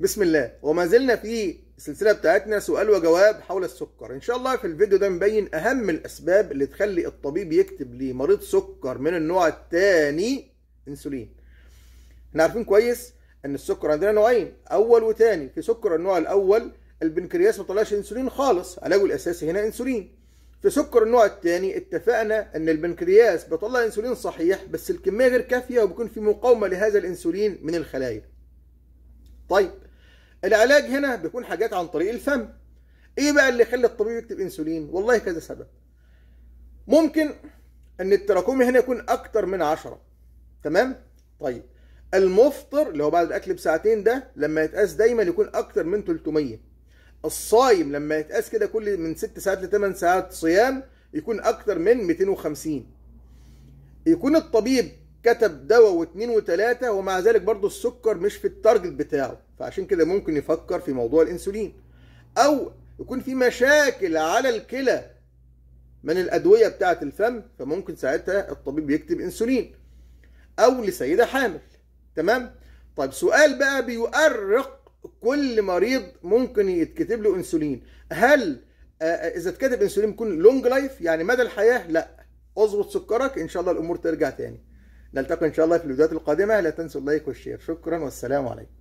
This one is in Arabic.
بسم الله وما زلنا في السلسلة بتاعتنا سؤال وجواب حول السكر إن شاء الله في الفيديو ده نبين أهم الأسباب اللي تخلي الطبيب يكتب لمريض سكر من النوع الثاني إنسولين احنا عارفين كويس أن السكر عندنا نوعين أول وثاني في سكر النوع الأول البنكرياس ما طلعش إنسولين خالص علاجه الأساسي هنا إنسولين في سكر النوع الثاني اتفقنا ان البنكرياس بيطلع انسولين صحيح بس الكميه غير كافيه وبيكون في مقاومه لهذا الانسولين من الخلايا. طيب العلاج هنا بيكون حاجات عن طريق الفم ايه بقى اللي يخلي الطبيب يكتب انسولين والله كذا سبب ممكن ان التراكمي هنا يكون اكتر من 10 تمام طيب المفطر اللي هو بعد الاكل بساعتين ده لما يتقاس دايما يكون اكتر من 300 الصايم لما يتقاس كده كل من 6 ساعات ل 8 ساعات صيام يكون اكتر من 250 يكون الطبيب كتب دواء واثنين وثلاثة ومع ذلك برضه السكر مش في التارجت بتاعه فعشان كده ممكن يفكر في موضوع الانسولين او يكون في مشاكل على الكلى من الادويه بتاعه الفم فممكن ساعتها الطبيب يكتب انسولين او لسيده حامل تمام طيب سؤال بقى بيؤرق كل مريض ممكن يتكتب له انسولين هل آه، آه، اذا اتكتب انسولين بيكون لونج لايف يعني مدى الحياه لا اظبط سكرك ان شاء الله الامور ترجع تاني نلتقي ان شاء الله في الفيديوهات القادمه لا تنسوا اللايك والشير شكرا والسلام عليكم